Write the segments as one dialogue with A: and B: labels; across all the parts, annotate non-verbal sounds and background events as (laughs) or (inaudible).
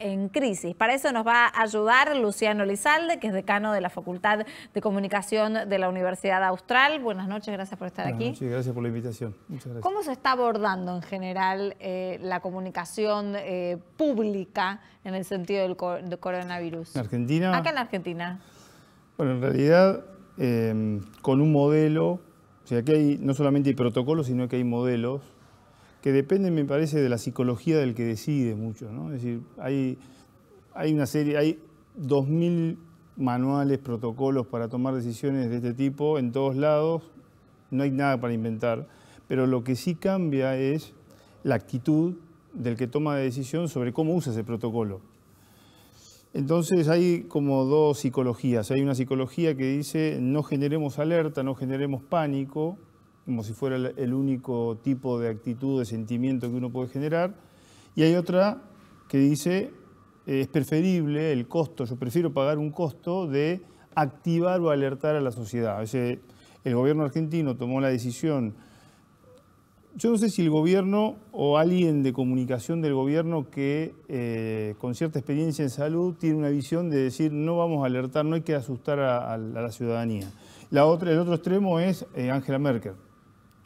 A: en crisis. Para eso nos va a ayudar Luciano Lizalde, que es decano de la Facultad de Comunicación de la Universidad Austral. Buenas noches, gracias por estar aquí.
B: gracias por la invitación. Muchas gracias. ¿Cómo
A: se está abordando en general eh, la comunicación eh, pública en el sentido del, coronavirus? ¿En
B: Argentina? Acá en
A: Argentina.
B: Bueno, en realidad, eh, con un modelo, o sea, que hay, no solamente hay protocolos, sino que hay modelos que depende, me parece, de la psicología del que decide mucho. ¿no? Es decir, hay, hay una serie, hay 2.000 manuales, protocolos para tomar decisiones de este tipo en todos lados, no hay nada para inventar, pero lo que sí cambia es la actitud del que toma la decisión sobre cómo usa ese protocolo. Entonces hay como dos psicologías. Hay una psicología que dice no generemos alerta, no generemos pánico, como si fuera el único tipo de actitud, de sentimiento que uno puede generar. Y hay otra que dice, eh, es preferible el costo, yo prefiero pagar un costo de activar o alertar a la sociedad. el gobierno argentino tomó la decisión, yo no sé si el gobierno o alguien de comunicación del gobierno que eh, con cierta experiencia en salud tiene una visión de decir no vamos a alertar, no hay que asustar a, la ciudadanía. La otra, el otro extremo es eh, Angela Merkel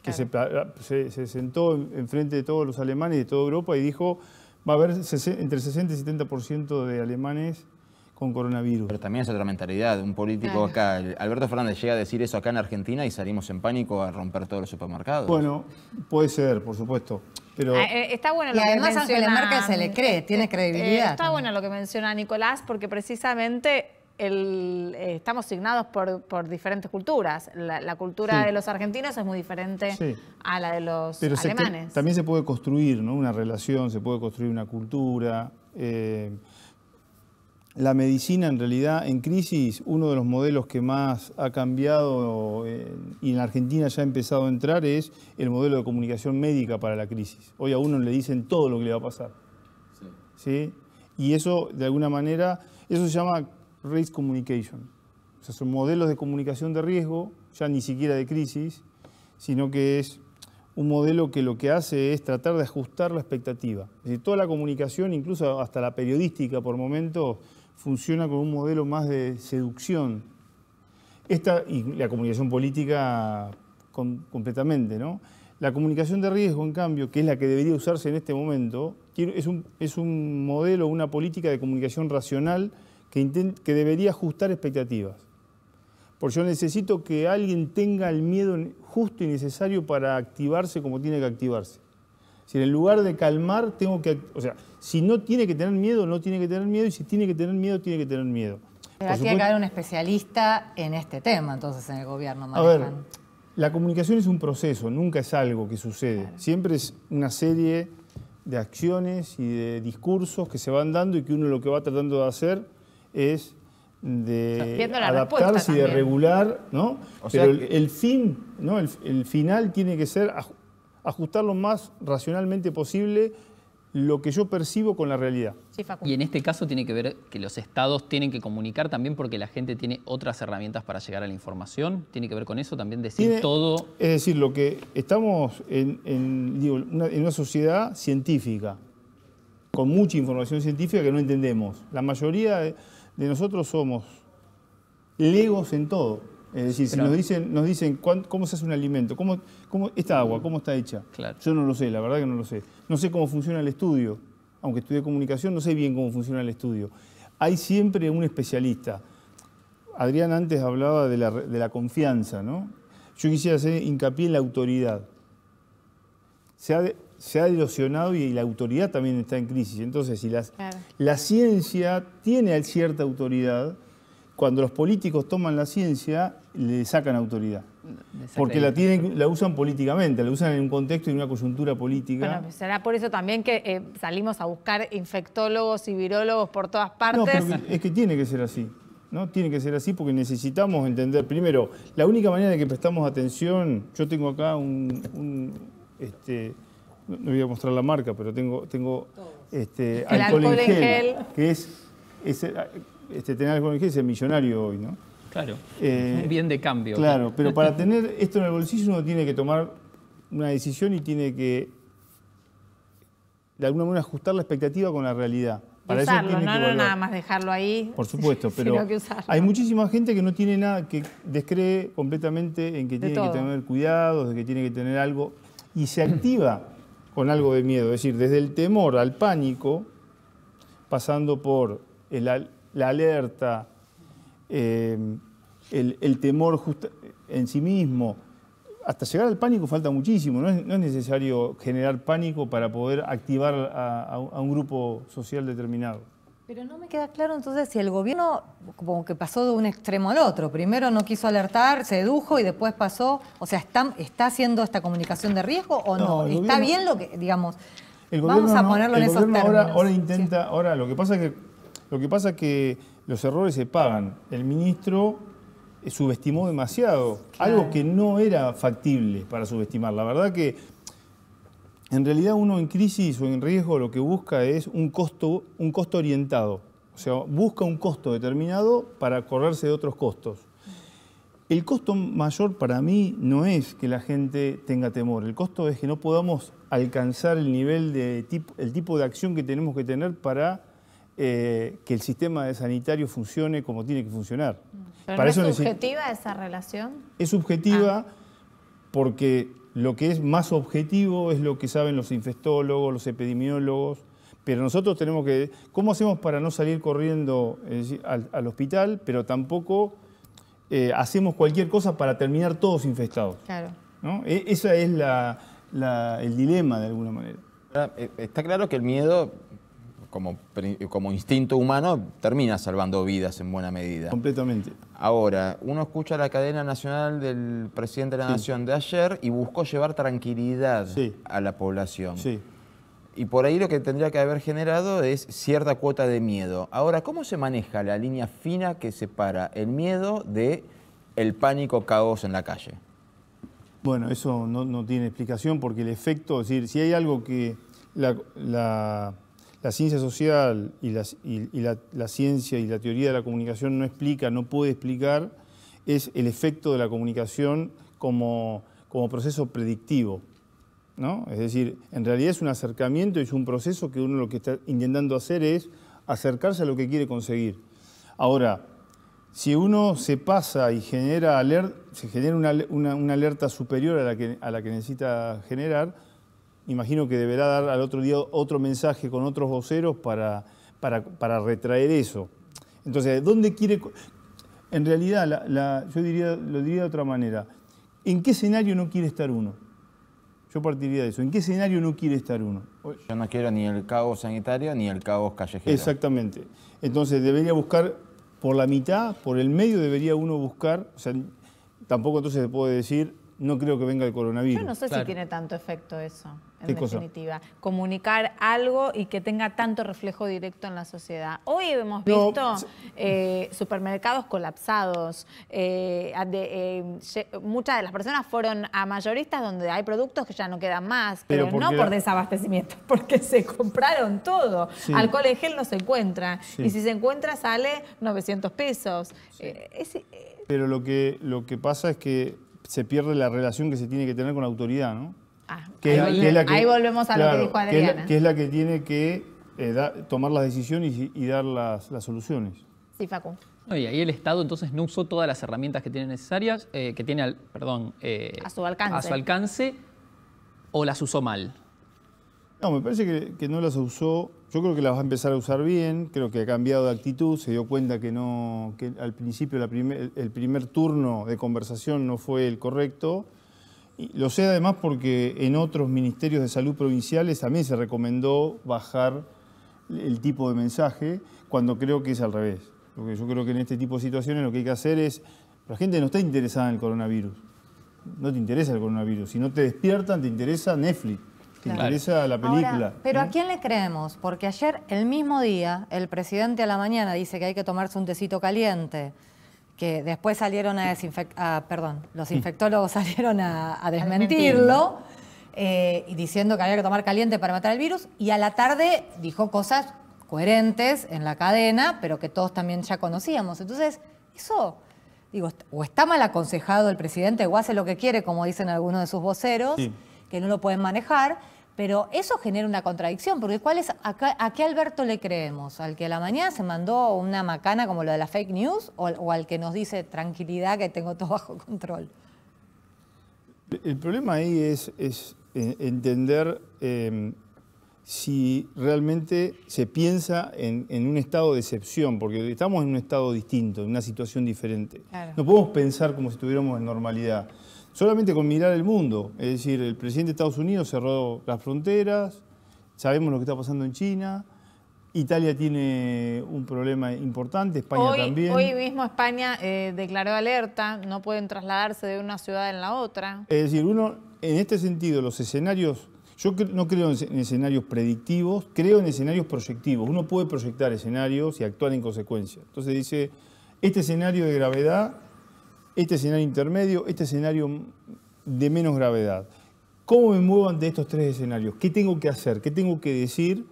B: que ah, se, se, sentó enfrente de todos los alemanes de toda Europa y dijo, va a haber entre 60 y 70% de alemanes
C: con coronavirus. Pero también es otra mentalidad, un político acá, Alberto Fernández llega a decir eso acá en Argentina y salimos en pánico a romper todos los supermercados. Bueno,
B: puede ser, por supuesto.
C: Pero... Ah,
D: eh, está bueno además menciona... Angela marca se le
B: cree, tiene eh, credibilidad. está
A: bueno lo que menciona Nicolás porque precisamente el, eh, estamos signados por, diferentes culturas. La, cultura de los argentinos es muy diferente a la de los alemanes.
B: también se puede construir una relación, se puede construir una cultura. Eh, la medicina en realidad en crisis, uno de los modelos que más ha cambiado eh, y en la Argentina ya ha empezado a entrar es el modelo de comunicación médica para la crisis. Hoy a uno le dicen todo lo que le va a pasar. Y eso, de alguna manera, eso se llama Risk Communication. sea, son modelos de comunicación de riesgo, ya ni siquiera de crisis, sino que es un modelo que lo que hace es tratar de ajustar la expectativa. toda la comunicación, incluso hasta la periodística por momentos, funciona con un modelo más de seducción. Esta, y la comunicación política completamente, ¿no? La comunicación de riesgo, en cambio, que es la que debería usarse en este momento, es un, es un modelo, una política de comunicación racional que, que debería ajustar expectativas. Porque yo necesito que alguien tenga el miedo justo y necesario para activarse como tiene que activarse. Si en lugar de calmar, tengo que. O sea, si no tiene que tener miedo, no tiene que tener miedo, y si tiene que tener miedo, tiene que tener miedo.
D: Pero aquí supuesto, hay un especialista en este tema, entonces, en el gobierno. A ver,
B: la comunicación es un proceso, nunca es algo que sucede. Siempre es una serie de acciones y de discursos que se van dando y que uno lo que va tratando de hacer es de adaptarse y de regular, ¿no? O Pero el, fin, ¿no? El, final tiene que ser ajustar lo más racionalmente posible lo que yo percibo con la realidad.
E: y en este caso tiene que ver que los estados tienen que comunicar también porque la gente tiene otras herramientas para llegar a la información. Tiene que ver con eso también decir todo.
B: Es decir, lo que estamos en, una, en una sociedad científica, con mucha información científica que no entendemos. La mayoría eh, de nosotros somos legos en todo. Es decir, si nos dicen, nos dicen cómo se hace un alimento, cómo, cómo esta agua, cómo está hecha. Yo no lo sé, la verdad que no lo sé. No sé cómo funciona el estudio. Aunque estudié comunicación, no sé bien cómo funciona el estudio. Hay siempre un especialista. Adrián antes hablaba de la, de la confianza, ¿no? Yo quisiera hacer hincapié en la autoridad. Se ha se ha erosionado y la autoridad también está en crisis. Entonces, si la ciencia tiene cierta autoridad, cuando los políticos toman la ciencia, le sacan autoridad. Porque la, usan políticamente, la usan en un contexto y en una coyuntura política. Bueno, pues
A: será por eso también que eh, salimos a buscar infectólogos y virólogos por todas partes. No,
B: es que tiene que ser así. ¿no? Tiene que ser así porque necesitamos entender, primero, la única manera de que prestamos atención, yo tengo acá un, este, no, voy a mostrar la marca, pero tengo, tengo este, el alcohol, en gel, que es, este, tener alcohol en gel es el millonario hoy, ¿no? Claro, eh, bien de cambio. Claro, pero para (laughs) tener esto en el bolsillo uno tiene que tomar una decisión y tiene que, de alguna manera, ajustar la expectativa con la realidad. Para usarlo, eso no, nada más
A: dejarlo ahí. Por supuesto, (laughs) pero hay muchísima
B: gente que no tiene nada, que descree completamente en que tiene que tener cuidados, de que tiene que tener algo, y se activa con algo de miedo, es decir, desde el temor al pánico, pasando por la alerta, eh, el, temor en sí mismo, hasta llegar al pánico falta muchísimo, no es, necesario generar pánico para poder activar a un grupo social determinado.
D: Pero no me queda claro entonces si el gobierno como que pasó de un extremo al otro. Primero no quiso alertar, se sedujo y después pasó. O sea, ¿está, haciendo esta comunicación de riesgo o no? ¿Está bien lo que, digamos,
B: vamos a ponerlo en esos términos? Ahora, intenta, ahora lo que pasa es que lo que pasa que los errores se pagan. El ministro eh, subestimó demasiado, algo que no era factible para subestimar. La verdad que en realidad uno en crisis o en riesgo lo que busca es un costo, un costo orientado. O sea, busca un costo determinado para correrse de otros costos. El costo mayor para mí no es que la gente tenga temor, el costo es que no podamos alcanzar el nivel de tipo, el tipo de acción que tenemos que tener para eh, que el sistema de sanitario funcione como tiene que funcionar. Mm. ¿Pero para no eso es subjetiva
A: esa relación?
B: Es subjetiva ah. porque lo que es más objetivo es lo que saben los infestólogos, los epidemiólogos, pero nosotros tenemos que, ¿cómo hacemos para no salir corriendo al, hospital, pero tampoco eh, hacemos cualquier cosa para terminar todos infestados? Claro. E, ese es el dilema de alguna manera.
C: Ah, eh, está claro que el miedo como, instinto humano, termina salvando vidas en buena medida.
B: Completamente.
C: Ahora, uno escucha la cadena nacional del presidente de la Nación de ayer y buscó llevar tranquilidad a la población. Sí. Y por ahí lo que tendría que haber generado es cierta cuota de miedo. Ahora, ¿cómo se maneja la línea fina que separa el miedo de el pánico, caos en la calle?
B: Bueno, eso no, tiene explicación porque el efecto, es decir, si hay algo que la la ciencia social y, la, ciencia y la teoría de la comunicación no explica, no puede explicar, es el efecto de la comunicación como, proceso predictivo. Es decir, en realidad es un acercamiento, es un proceso que uno lo que está intentando hacer es acercarse a lo que quiere conseguir. Ahora, si uno se pasa y genera se genera una, alerta superior a la que necesita generar, imagino que deberá dar al otro día otro mensaje con otros voceros para, para, retraer eso. Entonces, ¿dónde quiere...? En realidad, yo diría, lo diría de otra manera. ¿En qué escenario no quiere estar uno? Yo partiría de eso. ¿En qué escenario no quiere estar uno?
C: Yo no quiero ni el caos sanitario ni el caos callejero.
B: Exactamente. Entonces debería buscar por la mitad, por el medio debería uno buscar, o sea, tampoco entonces se puede decir no creo que venga el coronavirus. Yo no sé si tiene
A: tanto efecto eso, en definitiva. Comunicar algo y que tenga tanto reflejo directo en la sociedad. Hoy hemos visto eh, supermercados colapsados. Eh, eh, muchas de las personas fueron a mayoristas donde hay productos que ya no quedan más, pero, no por desabastecimiento, (laughs) porque se compraron todo. Al Alcohol en gel no se encuentra. Y si se encuentra sale 900 pesos.
B: pero lo que, lo que pasa es que se pierde la relación que se tiene que tener con la autoridad, ¿no? Ah, ahí, volvemos, que a lo que dijo Adriana. Que es la que, tiene que eh, tomar las decisiones y, dar las, soluciones.
A: Sí, Facu.
E: y ahí el Estado entonces no usó todas las herramientas que tiene necesarias, eh, que tiene, al, perdón, eh, a su alcance. A su alcance, o las usó mal.
B: No, me parece que, no las usó. Yo creo que las va a empezar a usar bien. Creo que ha cambiado de actitud. Se dio cuenta que no, que al principio el primer turno de conversación no fue el correcto. lo sé además porque en otros ministerios de salud provinciales también se recomendó bajar el tipo de mensaje cuando creo que es al revés. Porque yo creo que en este tipo de situaciones lo que hay que hacer es, la gente no está interesada en el coronavirus, no te interesa el coronavirus, si no te despiertan te interesa Netflix. Te la película. pero
D: ¿a quién le creemos? Porque ayer, el mismo día, el presidente a la mañana dice que hay que tomarse un tecito caliente, que después salieron a desinfectar, perdón, los mm. infectólogos (laughs) salieron a, desmentirlo. Eh, diciendo que había que tomar caliente para matar el virus, y a la tarde dijo cosas coherentes en la cadena, pero que todos también ya conocíamos. Entonces, eso, digo, o está mal aconsejado el presidente, o hace lo que quiere, como dicen algunos de sus voceros, sí que no lo pueden manejar, pero eso genera una contradicción, porque ¿cuál a, qué Alberto le creemos? ¿Al que a la mañana se mandó una macana como lo de la fake news o, al que nos dice tranquilidad que tengo todo (laughs) bajo control?
B: El problema ahí es, eh, entender em, si realmente se piensa en, un estado de excepción, porque estamos en un estado distinto, en una situación diferente. No podemos pensar como si estuviéramos en normalidad solamente con mirar el mundo. Es decir, el presidente de Estados Unidos cerró las fronteras, sabemos lo que está pasando en China. Italia tiene un problema importante, España también. Hoy
A: mismo España eh, declaró alerta, no pueden trasladarse de una ciudad en la otra.
B: Es decir, uno, en este sentido, los escenarios, yo no creo en escenarios predictivos, creo en escenarios proyectivos. Uno puede proyectar escenarios y actuar en consecuencia. Entonces dice, este escenario de gravedad este escenario intermedio, este escenario de menos gravedad. ¿Cómo me muevan de estos tres escenarios? ¿Qué tengo que hacer? ¿Qué tengo que decir?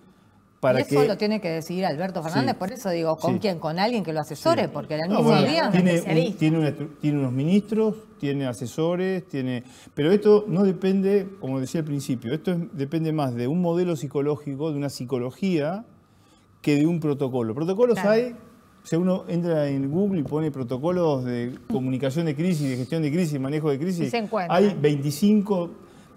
B: Para eso lo
D: tiene que decidir Alberto Fernández, por eso digo, ¿con quién? Con alguien que lo asesore, porque al no, mismo día tiene,
B: tiene, unos ministros, tiene asesores, tiene. Pero esto no depende, como decía al principio, esto depende más de un modelo psicológico, de una psicología, que de un protocolo. Protocolos hay si uno entra en Google y pone protocolos de comunicación de crisis, de gestión de crisis, manejo de crisis. Hay 25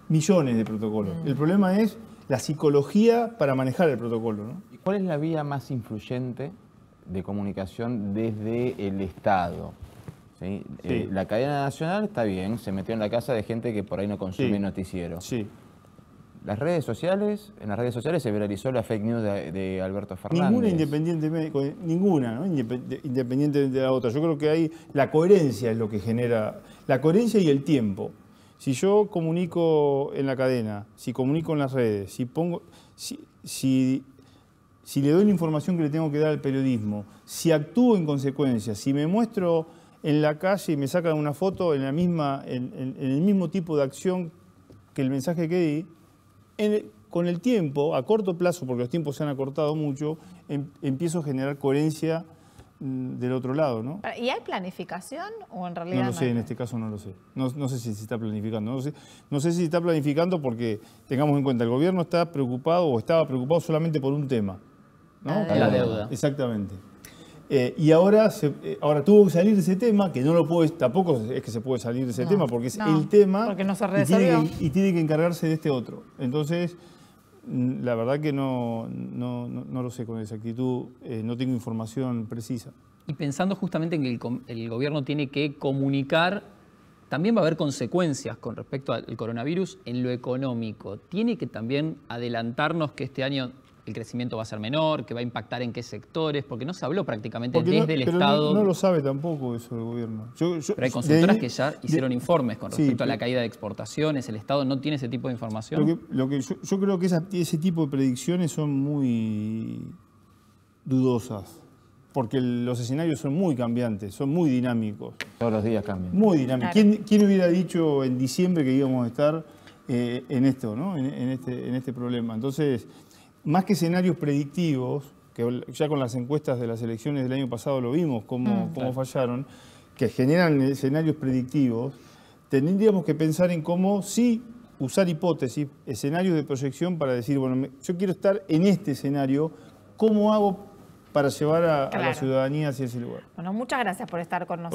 B: millones de protocolos. Mm. El problema es la psicología para manejar el protocolo.
C: cuál es la vía más influyente de comunicación desde el Estado? Eh, la cadena nacional está bien, se metió en la casa de gente que por ahí no consume noticiero. Sí las redes sociales, en las redes sociales se viralizó la fake news de, Alberto Fernández. Ninguna
B: independientemente, ninguna, independiente de la otra. Yo creo que ahí la coherencia es lo que genera, la coherencia y el tiempo. Si yo comunico en la cadena, si comunico en las redes, si pongo, si, si, le doy la información que le tengo que dar al periodismo, si actúo en consecuencia, si me muestro en la calle y me sacan una foto en, la misma, en el mismo tipo de acción que el mensaje que di, con el tiempo, a corto plazo, porque los tiempos se han acortado mucho, em, empiezo a generar coherencia mm, del otro lado, ¿no?
A: ¿Y hay planificación o en realidad
B: no? lo sé, en este caso no lo sé. No, sé si se está planificando. No sé, no sé si se está planificando porque, tengamos en cuenta, el gobierno está preocupado o estaba preocupado solamente por un tema.
E: ¿no? Ah, La deuda.
B: Exactamente. Eh, y ahora, eh, ahora tuvo que salir de ese tema, que no lo puede, tampoco es que se puede salir de ese tema, porque es el tema porque no se y, tiene que, y, tiene que, encargarse de este otro. Entonces, mm, la verdad que no, no lo sé con exactitud, eh, no tengo información precisa.
E: Y pensando justamente en que el gobierno tiene que comunicar, también va a haber consecuencias con respecto al coronavirus en lo económico. Tiene que también adelantarnos que este año el crecimiento va a ser menor, que va a impactar en qué sectores, porque no se habló prácticamente desde el Estado. No, lo
B: sabe tampoco eso el gobierno. pero hay consultoras que
E: ya hicieron informes con respecto a la caída de exportaciones, el Estado no tiene ese tipo de información.
B: Lo que, yo, creo que ese tipo de predicciones son muy dudosas porque los escenarios son muy cambiantes, son muy dinámicos. Todos los días cambian. Muy dinámicos. ¿Quién, hubiera dicho en diciembre que íbamos a estar eh, en esto, ¿no? en, este, en este problema? Entonces, más que escenarios predictivos, que ya con las encuestas de las elecciones del año pasado lo vimos cómo, mm, fallaron, que generan escenarios predictivos, tendríamos que pensar en cómo sí usar hipótesis, escenarios de proyección para decir, bueno, yo quiero estar en este escenario, ¿cómo hago para llevar a la ciudadanía hacia ese lugar?
A: Bueno, muchas gracias por estar con nosotros.